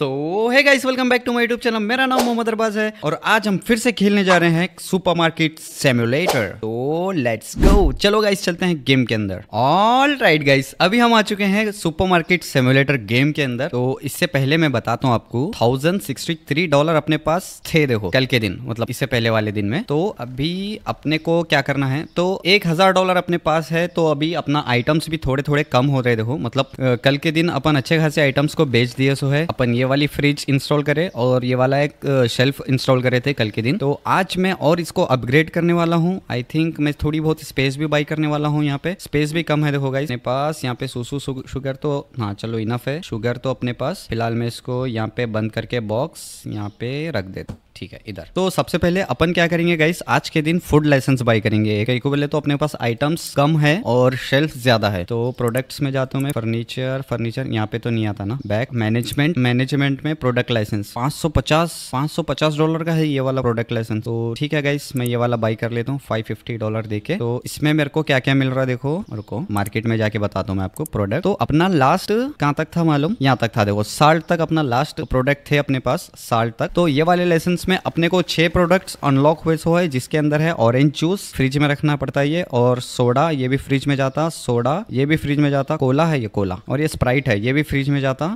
so hi guys welcome back to my YouTube channel मेरा नाम मोहम्मद अरबाज है और आज हम फिर से खेलने जा रहे हैं सुपर मार्केट सेम्यूलेटर तो लेट्स गो चलो गाइस चलते हैं गेम के अंदर ऑल राइट गाइस अभी हम आ चुके हैं सुपर मार्केट सेम्यूलेटर गेम के अंदर तो इससे पहले मैं बताता हूँ आपको थाउजेंड डॉलर अपने पास थे देखो कल के दिन मतलब इससे पहले वाले दिन में तो अभी अपने को क्या करना है तो एक डॉलर अपने पास है तो अभी अपना आइटम्स भी थोड़े थोड़े कम हो रहे देखो मतलब कल के दिन अपन अच्छे खासे आइटम्स को बेच दिए सो है अपन ये वाली फ्रिज इंस्टॉल करे और ये वाला एक शेल्फ इंस्टॉल करे थे कल के दिन तो आज मैं और इसको अपग्रेड करने वाला हूँ आई थिंक मैं थोड़ी बहुत स्पेस भी बाई करने वाला हूँ यहाँ पे स्पेस भी कम है देखो गाइस पास यहाँ पे सुसु शुगर तो हाँ चलो इनफ है शुगर तो अपने पास फिलहाल मैं इसको यहाँ पे बंद करके बॉक्स यहाँ पे रख देता ठीक है इधर तो सबसे पहले अपन क्या करेंगे गाइस आज के दिन फूड लाइसेंस बाई करेंगे एक बोले तो अपने पास आइटम्स कम है और शेल्फ ज्यादा है तो प्रोडक्ट्स में जाता हूँ मैं फर्नीचर फर्नीचर यहाँ पे तो नहीं आता ना बैग मैनेजमेंट मैनेजमेंट में प्रोडक्ट लाइसेंस 550 550 डॉलर का है ये वाला प्रोडक्ट लाइसेंस तो ठीक है गाइस मैं ये वाला बाई कर लेता हूँ फाइव डॉलर दे तो इसमें मेरे को क्या क्या मिल रहा है देखो रुको मार्केट में जाके बताता हूँ मैं आपको प्रोडक्ट तो अपना लास्ट कहाँ तक था मालूम यहाँ तक था देखो साल्ट तक अपना लास्ट प्रोडक्ट थे अपने पास साल्ट तक तो ये वाले लाइसेंस सेगमेंट्स में अपने को छह प्रोडक्ट्स अनलॉक हुए सो है जिसके अंदर है ऑरेंज जूस फ्रिज में रखना पड़ता है ये और सोडा ये भी फ्रिज में जाता सोडा ये भी फ्रिज में जाता कोला है ये कोला और ये स्प्राइट है ये भी फ्रिज में जाता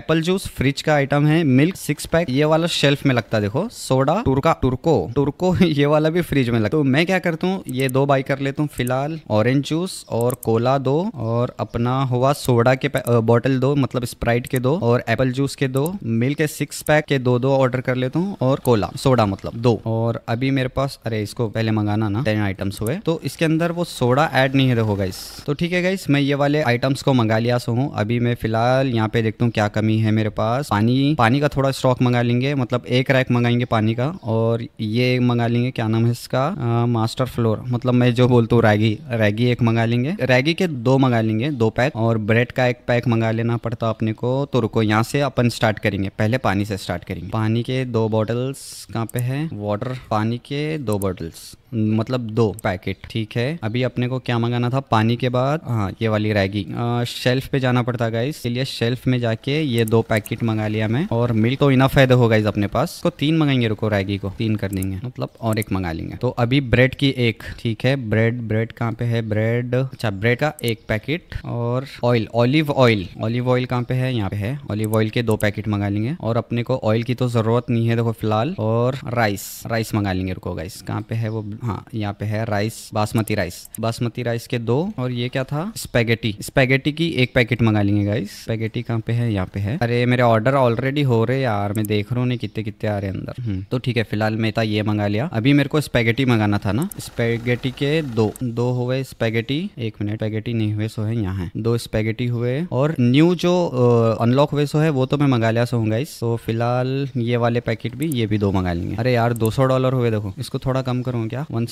एप्पल जूस फ्रिज का आइटम है मिल्क सिक्स पैक ये वाला शेल्फ में लगता देखो सोडा टुरका टुरको टुरको ये वाला भी फ्रिज में लगता तो मैं क्या करता हूँ ये दो बाई कर लेता हूँ फिलहाल ऑरेंज जूस और कोला दो और अपना हुआ सोडा के बॉटल दो मतलब स्प्राइट के दो और एप्पल जूस के दो मिल्क के सिक्स पैक के दो दो ऑर्डर कर लेता हूँ और कोला सोडा मतलब दो और अभी मेरे पास अरे इसको पहले मंगाना ना टेन आइटम्स हुए तो इसके अंदर वो सोडा ऐड नहीं रहो गाइस तो ठीक है गाइस मैं ये वाले आइटम्स को मंगा लिया सो हूँ अभी मैं फिलहाल यहाँ पे देखता हूँ क्या कमी है मेरे पास पानी पानी का थोड़ा स्टॉक मंगा लेंगे मतलब एक रैक मंगाएंगे पानी का और ये मंगा लेंगे क्या नाम है इसका मास्टर फ्लोर मतलब मैं जो बोलता हूँ रैगी रैगी एक मंगा लेंगे रैगी के दो मंगा लेंगे दो पैक और ब्रेड का एक पैक मंगा लेना पड़ता अपने को तो रुको यहाँ से अपन स्टार्ट करेंगे पहले पानी से स्टार्ट करेंगे पानी के दो बॉटल्स कहाँ पे है वाटर पानी के दो बॉटल्स मतलब दो पैकेट ठीक है अभी अपने को क्या मंगाना था पानी के बाद हाँ ये वाली रैगी शेल्फ पे जाना पड़ता है गाइस इसलिए शेल्फ में जाके ये दो पैकेट मंगा लिया मैं और मिल्क तो इनफ फायदा हो गाइस अपने पास तो तीन मंगाएंगे रुको रैगी को तीन कर देंगे मतलब और एक मंगा लेंगे तो अभी ब्रेड की एक ठीक है ब्रेड ब्रेड कहाँ पे है ब्रेड अच्छा ब्रेड का एक पैकेट और oil olive oil olive oil कहाँ पे है यहाँ पे है ऑलिव ऑयल के दो पैकेट मंगा लेंगे और अपने को ऑयल की तो जरूरत नहीं है देखो फिलहाल और राइस राइस मंगा लेंगे रुको गाइस कहाँ पे है वो हाँ यहाँ पे है rice basmati rice basmati rice के दो और ये क्या था स्पेगेटी स्पेगेटी की एक पैकेट मंगा लेंगे गाइस स्पेगेटी कहाँ पे है यहाँ पे है अरे मेरे ऑर्डर ऑलरेडी हो रहे यार मैं देख रहा हूँ कितने कितने आ रहे अंदर हम्म, तो ठीक है फिलहाल मैं था ये मंगा लिया अभी मेरे को स्पेगेटी मंगाना था ना स्पेगेटी के दो दो हुए स्पेगेटी एक मिनट स्पेगेटी नहीं हुए सो है यहाँ है दो स्पेगेटी हुए और न्यू जो अनलॉक हुए सो है वो तो मैं मंगा लिया सो हूँ गाइस तो फिलहाल ये वाले पैकेट भी ये भी दो मंगा लेंगे अरे यार दो डॉलर हुए देखो इसको थोड़ा कम करूँ क्या वन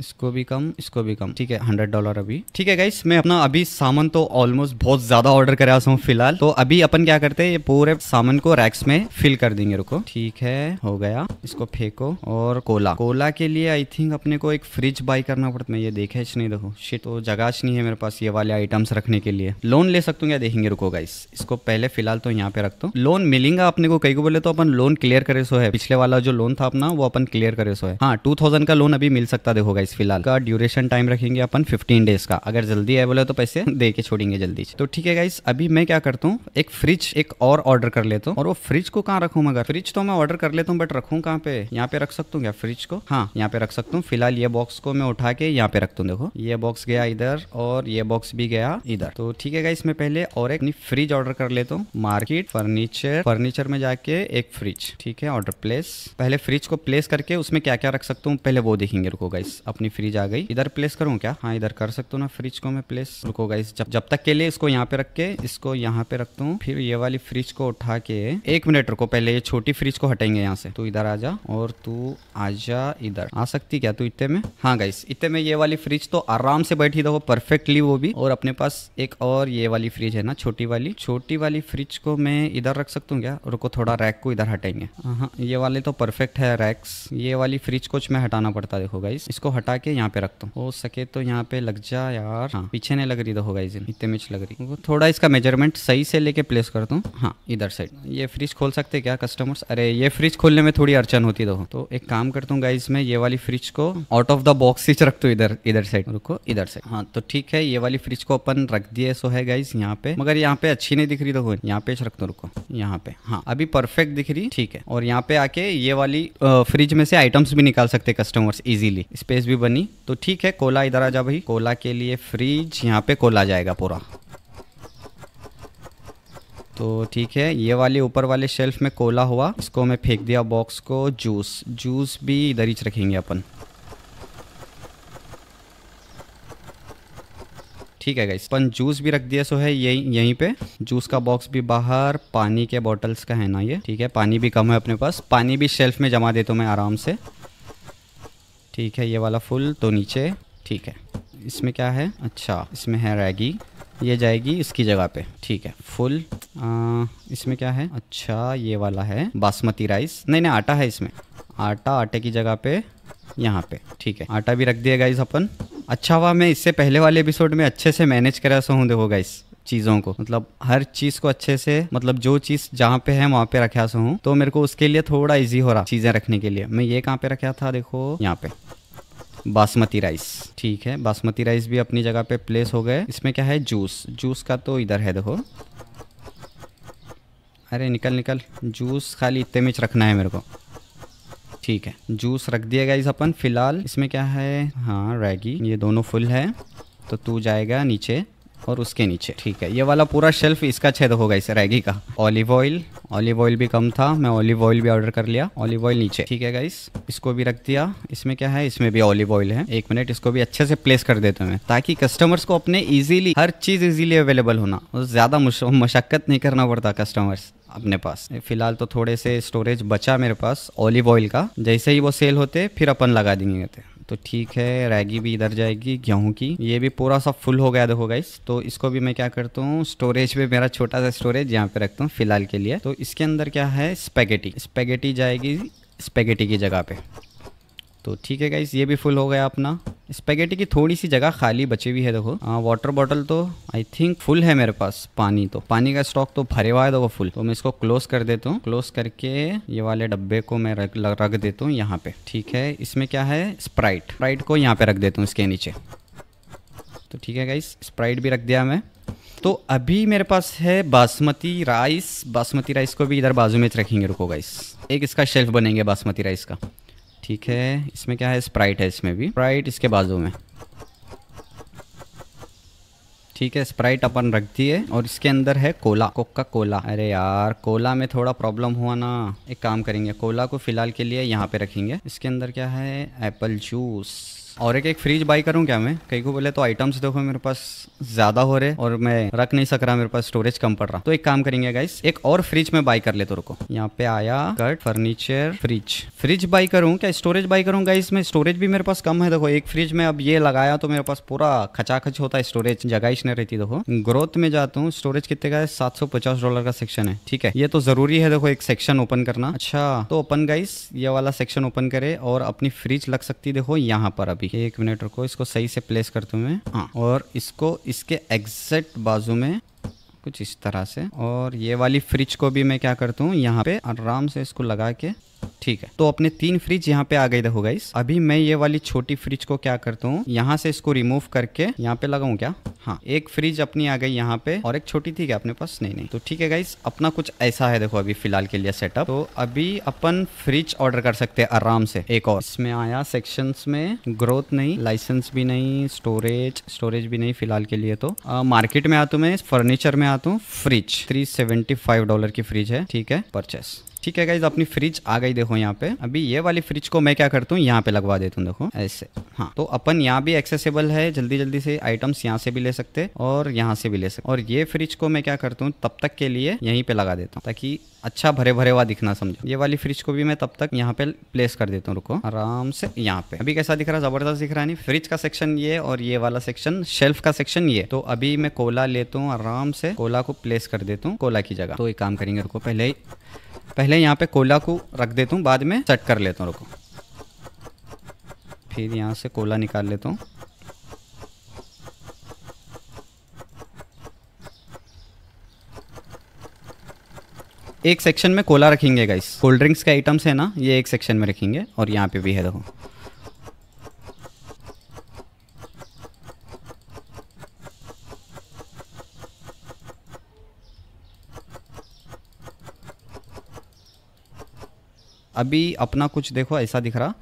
इसको भी कम इसको भी कम ठीक है हंड्रेड डॉलर अभी ठीक है गाइस मैं अपना अभी सामान तो ऑलमोस्ट बहुत ज्यादा ऑर्डर करा हूँ फिलहाल तो अभी अपन क्या करते हैं पूरे सामान को रैक्स में फिल कर देंगे रुको ठीक है हो गया इसको फेंको और कोला कोला के लिए आई थिंक अपने को एक फ्रिज बाई करना पड़ता मैं ये देखा नहीं देखो शिट तो जगह नहीं है मेरे पास ये वाले आइटम्स रखने के लिए लोन ले सकते क्या देखेंगे रुको गाइस इसको पहले फिलहाल तो यहाँ पे रख दो लोन मिलेगा अपने को कहीं को बोले तो अपन लोन क्लियर करे सो है पिछले वाला जो लोन था अपना वो अपन क्लियर करे सो है हाँ टू का लोन लोन अभी मिल सकता देखोगा इस फिलहाल का ड्यूरेशन टाइम रखेंगे अपन फिफ्टीन डेज का अगर जल्दी है बोले तो पैसे दे के छोड़ेंगे जल्दी तो ठीक है गाइस अभी मैं क्या करता हूँ एक फ्रिज एक और ऑर्डर कर लेता हूँ और वो फ्रिज को कहाँ रखू मगर फ्रिज तो मैं ऑर्डर कर लेता हूँ बट रखू कहाँ पे यहाँ पे रख सकता हूँ क्या फ्रिज को हाँ यहाँ पे रख सकता हूँ फिलहाल ये बॉक्स को मैं उठा के यहाँ पे रखता हूँ देखो ये बॉक्स गया इधर और ये बॉक्स भी गया इधर तो ठीक है गाइस मैं पहले और एक फ्रिज ऑर्डर कर लेता हूँ मार्केट फर्नीचर फर्नीचर में जाके एक फ्रिज ठीक है ऑर्डर प्लेस पहले फ्रिज को प्लेस करके उसमें क्या क्या रख सकता हूँ पहले वो देखेंगे रुको गाइस अपनी फ्रिज आ गई इधर प्लेस करूँ क्या हाँ इधर कर सकता हूँ ना फ्रिज को मैं प्लेस रुको गाइस जब जब तक के लिए इसको यहाँ पे रख के इसको यहाँ पे रखता हूँ फिर ये वाली फ्रिज को उठा के एक मिनट रुको पहले ये छोटी फ्रिज को हटेंगे यहाँ से तू इधर आ जा और तू आ जा इधर आ सकती क्या तू इतने में हाँ गाइस इतने में ये वाली फ्रिज तो आराम से बैठी देखो परफेक्टली वो भी और अपने पास एक और ये वाली फ्रिज है ना छोटी वाली छोटी वाली फ्रिज को मैं इधर रख सकता हूँ क्या रुको थोड़ा रैक को इधर हटेंगे हाँ ये वाले तो परफेक्ट है रैक्स ये वाली फ्रिज को मैं हटाना करना पड़ता देखो गाइस इसको हटा के यहाँ पे रखता हूँ हो सके तो यहाँ पे लग जा यार हाँ पीछे नहीं लग रही देखो गाइज इतने मिच लग रही वो थोड़ा इसका मेजरमेंट सही से लेके प्लेस करता हूँ हाँ इधर साइड ये फ्रिज खोल सकते क्या कस्टमर्स अरे ये फ्रिज खोलने में थोड़ी अड़चन होती दो तो एक काम करता हूँ गाइज मैं ये वाली फ्रिज को आउट ऑफ द बॉक्स ही रखता हूँ इधर इधर साइड रुको इधर साइड हाँ तो ठीक है ये वाली फ्रिज को अपन रख दिए सो है गाइज यहाँ पे मगर यहाँ पे अच्छी नहीं दिख रही देखो यहाँ पे रखता हूँ रुको यहाँ पे हाँ अभी परफेक्ट दिख रही ठीक है और यहाँ पे आके ये वाली फ्रिज में से आइटम्स भी निकाल सकते कस्टमर कस्टमर्स इजीली स्पेस भी बनी तो ठीक है कोला इधर आ जा भाई कोला के लिए फ्रिज यहाँ पे कोला जाएगा पूरा तो ठीक है ये वाले ऊपर वाले शेल्फ में कोला हुआ इसको मैं फेंक दिया बॉक्स को जूस जूस भी इधर ही रखेंगे अपन ठीक है गाइस अपन जूस भी रख दिया सो है यही यहीं पे जूस का बॉक्स भी बाहर पानी के बॉटल्स का है ना ये ठीक है पानी भी कम है अपने पास पानी भी शेल्फ में जमा देता तो हूँ मैं आराम से ठीक है ये वाला फुल तो नीचे ठीक है इसमें क्या है अच्छा इसमें है रैगी ये जाएगी इसकी जगह पे ठीक है फुल आ, इसमें क्या है अच्छा ये वाला है बासमती राइस नहीं नहीं आटा है इसमें आटा आटे की जगह पे यहाँ पे ठीक है आटा भी रख दिया गाइस अपन अच्छा हुआ मैं इससे पहले वाले एपिसोड में अच्छे से मैनेज करा सो हूँ देखो गाइस चीज़ों को मतलब हर चीज़ को अच्छे से मतलब जो चीज़ जहाँ पे है वहाँ पे रखा सो हूँ तो मेरे को उसके लिए थोड़ा इजी हो रहा चीज़ें रखने के लिए मैं ये कहाँ पे रखा था देखो यहाँ पे बासमती राइस ठीक है बासमती राइस भी अपनी जगह पे प्लेस हो गए इसमें क्या है जूस जूस का तो इधर है देखो अरे निकल निकल जूस खाली इतने मिर्च रखना है मेरे को ठीक है जूस रख दिया इस अपन फिलहाल इसमें क्या है हाँ रैगी ये दोनों फुल है तो तू जाएगा नीचे और उसके नीचे ठीक है ये वाला पूरा शेल्फ इसका छेद होगा इसे रैगी का ऑलिव ऑयल ऑलिव ऑयल भी कम था मैं ऑलिव ऑयल भी ऑर्डर कर लिया ऑलिव ऑयल नीचे ठीक है गाइस इसको भी रख दिया इसमें क्या है इसमें भी ऑलिव ऑयल है एक मिनट इसको भी अच्छे से प्लेस कर देता हूँ ताकि कस्टमर्स को अपने इजिली हर चीज इजिली अवेलेबल होना ज्यादा मशक्कत नहीं करना पड़ता कस्टमर्स अपने पास फिलहाल तो थोड़े से स्टोरेज बचा मेरे पास ऑलिव ऑयल का जैसे ही वो सेल होते फिर अपन लगा देंगे तो ठीक है रैगी भी इधर जाएगी गेहूँ की ये भी पूरा सब फुल हो गया देखो गाइस तो इसको भी मैं क्या करता हूँ स्टोरेज पे मेरा छोटा सा स्टोरेज यहाँ पे रखता हूँ फिलहाल के लिए तो इसके अंदर क्या है स्पेगेटी स्पेगेटी जाएगी स्पेगेटी की जगह पे तो ठीक है गाइस ये भी फुल हो गया अपना स्पेगेटी की थोड़ी सी जगह खाली बची हुई है देखो आ, वाटर बॉटल तो आई थिंक फुल है मेरे पास पानी तो पानी का स्टॉक तो भरे हुआ है देखो फुल तो मैं इसको क्लोज कर देता हूँ क्लोज करके ये वाले डब्बे को मैं रख रख देता हूँ यहाँ पे ठीक है इसमें क्या है स्प्राइट स्प्राइट को यहाँ पे रख देता हूँ इसके नीचे तो ठीक है गाइस स्प्राइट भी रख दिया मैं तो अभी मेरे पास है बासमती राइस बासमती राइस को भी इधर बाजू में रखेंगे रुको गाइस एक इसका शेल्फ बनेंगे बासमती राइस का ठीक है इसमें क्या है स्प्राइट है इसमें भी स्प्राइट इसके बाजू में ठीक है स्प्राइट अपन रख दिए और इसके अंदर है कोला कोका कोला अरे यार कोला में थोड़ा प्रॉब्लम हुआ ना एक काम करेंगे कोला को फिलहाल के लिए यहाँ पे रखेंगे इसके अंदर क्या है एप्पल जूस और एक एक फ्रिज बाई करूँ क्या मैं कहीं को बोले तो आइटम्स देखो मेरे पास ज्यादा हो रहे और मैं रख नहीं सक रहा मेरे पास स्टोरेज कम पड़ रहा तो एक काम करेंगे गाइस एक और फ्रिज में बाई कर ले तो रुको यहाँ पे आया cut furniture fridge fridge buy करूँ क्या स्टोरेज बाई करूँ गाइस में स्टोरेज भी मेरे पास कम है देखो एक फ्रिज में अब ये लगाया तो मेरे पास पूरा खचाखच होता है स्टोरेज जगह नहीं रहती देखो ग्रोथ में जाता हूँ स्टोरेज कितने का है सात डॉलर का सेक्शन है ठीक है ये तो जरूरी है देखो एक सेक्शन ओपन करना अच्छा तो ओपन गाइस ये वाला सेक्शन ओपन करे और अपनी फ्रिज लग सकती देखो यहाँ पर अभी अभी एक मिनट रुको इसको सही से प्लेस हूँ मैं हाँ और इसको इसके एग्जैक्ट बाजू में कुछ इस तरह से और ये वाली फ्रिज को भी मैं क्या करता हूँ यहाँ पे आराम से इसको लगा के ठीक है तो अपने तीन फ्रिज यहाँ पे आ गए देखो गाइस अभी मैं ये वाली छोटी फ्रिज को क्या करता हूँ यहाँ से इसको रिमूव करके यहाँ पे लगाऊ क्या हाँ एक फ्रिज अपनी आ गई यहाँ पे और एक छोटी थी क्या अपने पास नहीं नहीं तो ठीक है गाइस अपना कुछ ऐसा है देखो अभी फिलहाल के लिए सेटअप तो अभी अपन फ्रिज ऑर्डर कर सकते हैं आराम से एक और इसमें आया सेक्शंस में ग्रोथ नहीं लाइसेंस भी नहीं स्टोरेज स्टोरेज भी नहीं फिलहाल के लिए तो आ, मार्केट में आता हूँ मैं फर्नीचर में आता हूँ फ्रिज थ्री डॉलर की फ्रिज है ठीक है परचेस ठीक है गाइज अपनी फ्रिज आ गई देखो यहाँ पे अभी ये वाली फ्रिज को मैं क्या करता हूँ यहाँ पे लगवा देता हूँ देखो ऐसे हाँ तो अपन यहाँ भी एक्सेसिबल है जल्दी जल्दी से आइटम्स यहाँ से भी ले सकते और यहाँ से भी ले सकते और ये फ्रिज को मैं क्या करता हूँ तब तक के लिए यहीं पे लगा देता हूँ ताकि अच्छा भरे भरे हुआ दिखना समझो ये वाली फ्रिज को भी मैं तब तक यहाँ पे प्लेस कर देता हूँ रुको आराम से यहाँ पे अभी कैसा दिख रहा है जबरदस्त दिख रहा है नहीं फ्रिज का सेक्शन ये और ये वाला सेक्शन शेल्फ का सेक्शन ये तो अभी मैं कोला लेता हूँ आराम से कोला को प्लेस कर देता हूँ कोला की जगह तो एक काम करेंगे रुको पहले ही पहले यहाँ पे कोला को रख देता हूँ बाद में सेट कर लेता हूँ रुको फिर यहाँ से कोला निकाल लेता हूँ एक सेक्शन में कोला रखेंगे गाइस कोल्ड ड्रिंक्स के आइटम्स है ना ये एक सेक्शन में रखेंगे और यहाँ पे भी है देखो अभी अपना कुछ देखो ऐसा दिख रहा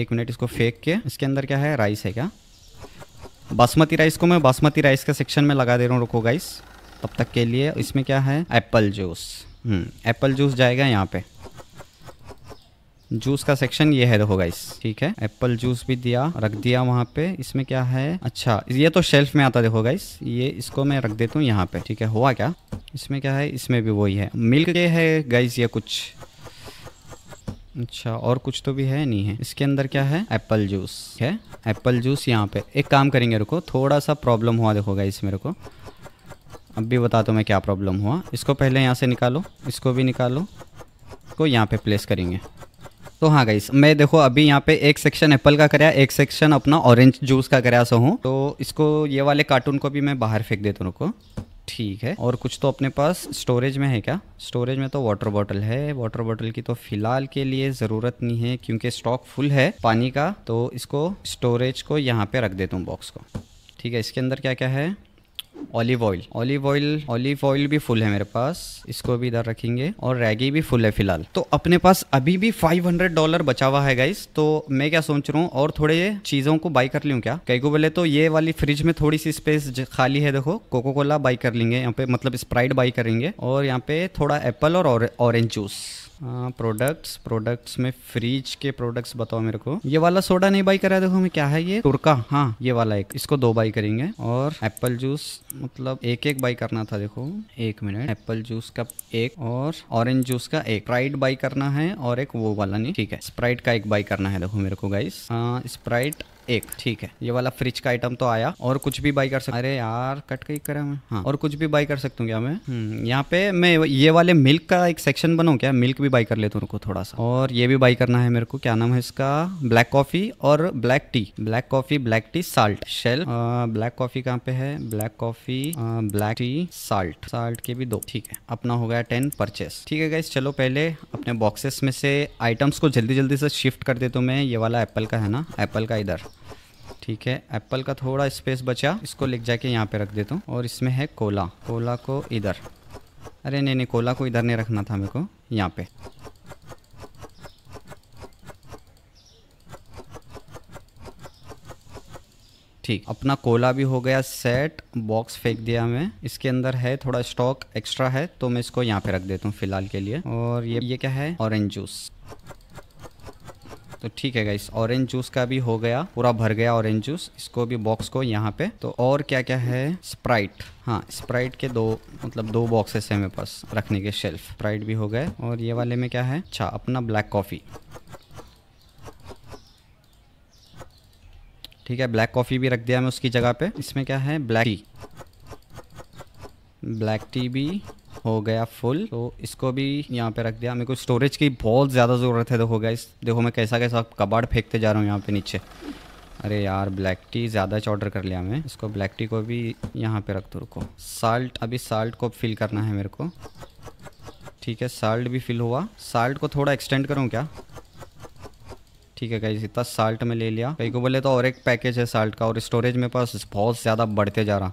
एक मिनट इसको फेंक के इसके अंदर क्या है राइस है क्या बासमती राइस को मैं बासमती राइस के सेक्शन में लगा दे रहा हूँ रुको गाइस तब तक के लिए इसमें क्या है एप्पल जूस एप्पल जूस जाएगा यहाँ पे जूस का सेक्शन ये है देखो गाइस ठीक है एप्पल जूस भी दिया रख दिया वहाँ पे इसमें क्या है अच्छा ये तो शेल्फ में आता देखो गाइस ये इसको मैं रख देता हूँ यहाँ पे ठीक है हुआ क्या इसमें क्या है इसमें भी वही है मिल्क ये है गाइस ये कुछ अच्छा और कुछ तो भी है नहीं है इसके अंदर क्या है एप्पल जूस है एप्पल जूस यहाँ पे एक काम करेंगे रुको थोड़ा सा प्रॉब्लम हुआ देखोगा इस मेरे को अब भी बता दो तो मैं क्या प्रॉब्लम हुआ इसको पहले यहाँ से निकालो इसको भी निकालो इसको यहाँ पे प्लेस करेंगे तो हाँ गाइस मैं देखो अभी यहाँ पे एक सेक्शन एप्पल का कराया एक सेक्शन अपना ऑरेंज जूस का कराया सो हूँ तो इसको ये वाले कार्टून को भी मैं बाहर फेंक देता हूँ रुको ठीक है और कुछ तो अपने पास स्टोरेज में है क्या स्टोरेज में तो वाटर बॉटल है वाटर बॉटल की तो फिलहाल के लिए ज़रूरत नहीं है क्योंकि स्टॉक फुल है पानी का तो इसको स्टोरेज को यहाँ पे रख देता हूँ बॉक्स को ठीक है इसके अंदर क्या क्या है olive oil olive oil olive oil भी फुल है मेरे पास इसको भी इधर रखेंगे और रैगी भी फुल है फिलहाल तो अपने पास अभी भी 500 डॉलर बचा हुआ है गाइस तो मैं क्या सोच रहा हूँ और थोड़े चीज़ों को बाई कर लूँ क्या कई को बोले तो ये वाली फ्रिज में थोड़ी सी स्पेस खाली है देखो कोको कोला बाई कर लेंगे यहाँ पे मतलब स्प्राइट बाई करेंगे और यहाँ पे थोड़ा एप्पल और ऑरेंज जूस प्रोडक्ट्स हाँ, प्रोडक्ट्स में फ्रीज के प्रोडक्ट्स बताओ मेरे को ये वाला सोडा नहीं बाई करा देखो हमें क्या है ये तुर्का हाँ ये वाला एक इसको दो बाई करेंगे और एप्पल जूस मतलब एक एक बाई करना था देखो एक मिनट एप्पल जूस का एक और ऑरेंज जूस का एक स्प्राइट बाई करना है और एक वो वाला नहीं ठीक है स्प्राइट का एक बाई करना है देखो मेरे को गाइस हाँ, स्प्राइट एक ठीक है ये वाला फ्रिज का आइटम तो आया और कुछ भी बाई कर सकते अरे यार कट कहीं करा मैं हाँ और कुछ भी बाई कर सकता हूँ क्या मैं हम्म, यहाँ पे मैं ये वाले मिल्क का एक सेक्शन बनाऊ क्या मिल्क भी बाई कर लेता हूँ थोड़ा सा और ये भी बाई करना है मेरे को क्या नाम है इसका ब्लैक कॉफी और black tea black coffee black tea salt shell black coffee कहाँ पे है black coffee black tea salt salt के भी दो ठीक है अपना हो गया टेन परचेस ठीक है गाइस चलो पहले अपने बॉक्सेस में से आइटम्स को जल्दी जल्दी से शिफ्ट कर देता हूँ मैं ये वाला एप्पल का है ना एप्पल का इधर ठीक है एप्पल का थोड़ा स्पेस बचा इसको लिख जाके यहाँ पे रख देता हूँ और इसमें है कोला कोला को इधर अरे नहीं नहीं कोला को इधर नहीं रखना था मेरे को यहाँ पे ठीक अपना कोला भी हो गया सेट बॉक्स फेंक दिया मैं इसके अंदर है थोड़ा स्टॉक एक्स्ट्रा है तो मैं इसको यहाँ पे रख देता हूँ फिलहाल के लिए और ये ये क्या है ऑरेंज जूस तो ठीक है गाइस ऑरेंज जूस का भी हो गया पूरा भर गया ऑरेंज जूस इसको भी बॉक्स को यहाँ पे तो और क्या क्या है स्प्राइट हाँ स्प्राइट के दो मतलब दो बॉक्सेस है मेरे पास रखने के शेल्फ स्प्राइट भी हो गए और ये वाले में क्या है अच्छा अपना ब्लैक कॉफ़ी ठीक है ब्लैक कॉफ़ी भी रख दिया मैं उसकी जगह पे इसमें क्या है ब्लैक टी ब्लैक टी भी हो गया फुल तो इसको भी यहाँ पे रख दिया मेरे को स्टोरेज की बहुत ज़्यादा ज़रूरत है देखो गाइस देखो मैं कैसा कैसा कबाड़ फेंकते जा रहा हूँ यहाँ पे नीचे अरे यार ब्लैक टी ज़्यादा ऑर्डर कर लिया मैं इसको ब्लैक टी को भी यहाँ पे रख दो रुको साल्ट अभी साल्ट को फिल करना है मेरे को ठीक है साल्ट भी फिल हुआ साल्ट को थोड़ा एक्सटेंड करूँ क्या ठीक है गाइज इतना साल्ट में ले लिया कहीं को बोले तो और एक पैकेज है साल्ट का और स्टोरेज मेरे पास बहुत ज़्यादा बढ़ते जा रहा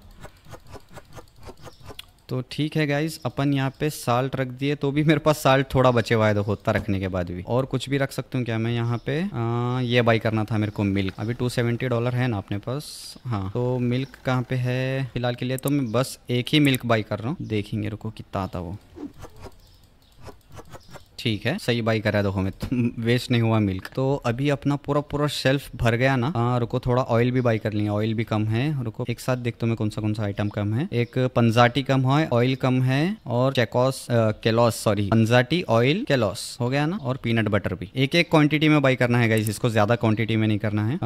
तो ठीक है गाइज अपन यहाँ पे साल्ट रख दिए तो भी मेरे पास साल्ट थोड़ा बचे हुआ है दो तो होता रखने के बाद भी और कुछ भी रख सकती हूँ क्या मैं यहाँ पे आ, ये बाई करना था मेरे को मिल्क अभी टू सेवेंटी डॉलर है ना अपने पास हाँ तो मिल्क कहाँ पे है फिलहाल के लिए तो मैं बस एक ही मिल्क बाई कर रहा हूँ देखेंगे रुको कितना आता वो ठीक है सही बाई करा दो हमें वेस्ट नहीं हुआ मिल्क तो अभी अपना पूरा पूरा शेल्फ भर गया ना आ, हाँ, रुको थोड़ा ऑयल भी बाई कर लिया ऑयल भी कम है रुको एक साथ देखते मैं कौन सा कौन सा आइटम कम है एक पंजाटी कम है ऑयल कम है और चेकॉस केलॉस सॉरी पंजाटी ऑयल केलॉस हो गया ना और पीनट बटर भी एक एक क्वांटिटी में बाई करना है गाइस इसको ज्यादा क्वांटिटी में नहीं करना है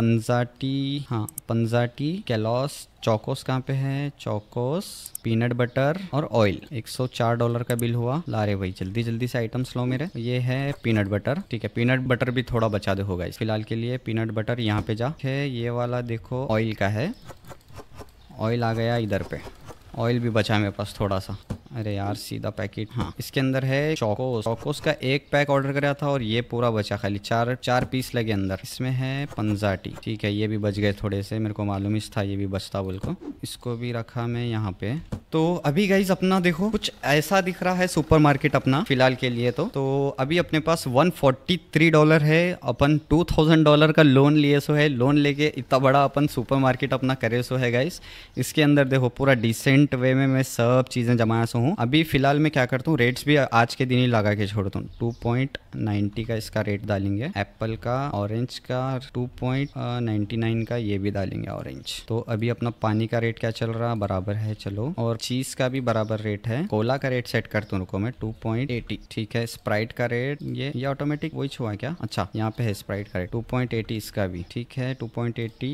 पंजाटी हाँ पंजाटी केलॉस चौकोस कहाँ पे है चौकोस पीनट बटर और ऑयल 104 डॉलर का बिल हुआ ला रहे भाई जल्दी जल्दी से आइटम्स लो मेरे ये है पीनट बटर ठीक है पीनट बटर भी थोड़ा बचा दे होगा फिलहाल के लिए पीनट बटर यहाँ पे जा है ये वाला देखो ऑयल का है ऑयल आ गया इधर पे ऑयल भी बचा है मेरे पास थोड़ा सा अरे यार सीधा पैकेट हाँ इसके अंदर है चौकोस चौकोस का एक पैक ऑर्डर कराया था और ये पूरा बचा खाली चार चार पीस लगे अंदर इसमें है पंजाटी ठीक है ये भी बच गए थोड़े से मेरे को मालूम ही था ये भी बचता बोल को इसको भी रखा मैं यहाँ पे तो अभी गाइज अपना देखो कुछ ऐसा दिख रहा है सुपरमार्केट अपना फिलहाल के लिए तो तो अभी अपने पास 143 डॉलर है अपन 2000 डॉलर का लोन लिए सो है लोन लेके इतना बड़ा अपन सुपरमार्केट अपना करे सो है गाइज इसके अंदर देखो पूरा डिसेंट वे में मैं सब चीज़ें जमाया सो हूँ अभी फिलहाल मैं क्या करता हूँ रेट्स भी आज के दिन ही लगा के छोड़ता हूँ टू पॉइंट नाइन्टी का इसका रेट डालेंगे एप्पल का ऑरेंज का टू पॉइंट नाइन्टी नाइन का ये भी डालेंगे ऑरेंज तो अभी अपना पानी का रेट क्या चल रहा बराबर है चलो और चीज का भी बराबर रेट है कोला का रेट सेट करता हूँ रुको मैं टू पॉइंट एटी ठीक है स्प्राइट का रेट ये ये ऑटोमेटिक वही छुआ क्या अच्छा यहाँ पे है स्प्राइट का रेट टू पॉइंट एटी इसका भी ठीक है टू पॉइंट एटी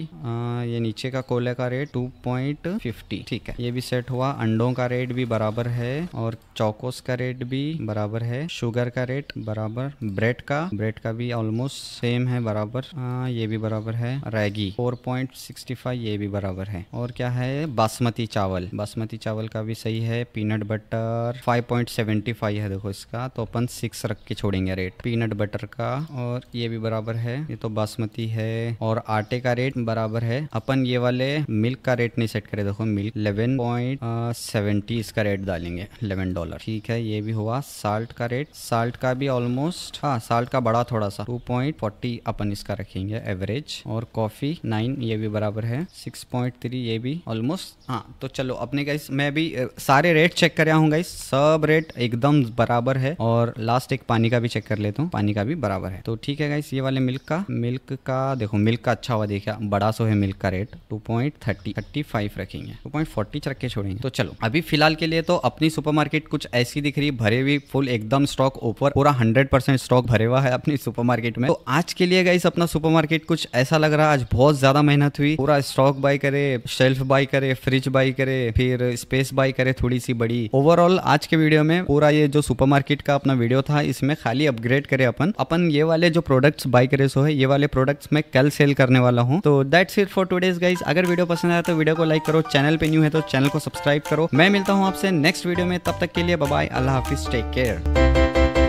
ये नीचे का कोले का रेट टू पॉइंट फिफ्टी ठीक है ये भी सेट हुआ अंडों का रेट भी बराबर है और चौकोस का रेट भी बराबर है शुगर का रेट बराबर ब्रेड का ब्रेड का भी ऑलमोस्ट सेम है बराबर आ, हाँ, ये भी बराबर है रैगी 4.65 ये भी बराबर है और क्या है बासमती चावल बासमती चावल का भी सही है पीनट बटर 5.75 है देखो इसका तो अपन सिक्स रख के छोड़ेंगे रेट पीनट बटर का और ये भी बराबर है ये तो बासमती है और आटे का रेट बराबर है अपन ये वाले मिल्क का रेट नहीं सेट करे देखो मिल्क इलेवन पॉइंट सेवेंटी इसका रेट डाले डालेंगे इलेवन डॉलर ठीक है ये भी हुआ साल्ट का रेट साल्ट का भी ऑलमोस्ट हाँ साल्ट का बड़ा थोड़ा सा टू पॉइंट फोर्टी अपन इसका रखेंगे एवरेज और कॉफी नाइन ये भी बराबर है सिक्स पॉइंट थ्री ये भी ऑलमोस्ट हाँ तो चलो अपने गाइस मैं भी सारे रेट चेक कर रहा हूँ गाइस सब रेट एकदम बराबर है और लास्ट एक पानी का भी चेक कर लेता हूँ पानी का भी बराबर है तो ठीक है गाइस ये वाले मिल्क का मिल्क का देखो मिल्क का अच्छा हुआ देखा बड़ा सो है मिल्क का rate two point thirty thirty five रखेंगे टू पॉइंट फोर्टी रख के छोड़ेंगे तो चलो अभी फिलहाल के लिए तो अपनी सुपरमार्केट कुछ ऐसी दिख रही भरे हुई फुल एकदम स्टॉक ऊपर पूरा हंड्रेड परसेंट स्टॉक भरे हुआ है अपनी सुपरमार्केट में तो आज के लिए गाइस अपना सुपरमार्केट कुछ ऐसा लग रहा है आज बहुत ज्यादा मेहनत हुई पूरा स्टॉक बाय करे शेल्फ बाय करे फ्रिज बाय करे फिर स्पेस बाय करे थोड़ी सी बड़ी ओवरऑल आज के वीडियो में पूरा ये जो सुपर का अपना वीडियो था इसमें खाली अपग्रेड करे अपन अपन ये वाले जो प्रोडक्ट्स बाई करे सो है ये वाले प्रोडक्ट्स मैं कल सेल करने वाला हूँ तो that's it for days guys अगर वीडियो पसंद आया तो वीडियो को लाइक करो चैनल पे न्यू है तो चैनल को सब्सक्राइब करो मैं मिलता हूँ आपसे नेक्स्ट नेक्स्ट वीडियो में तब तक के लिए बाय अल्लाह हाफिज़ टेक केयर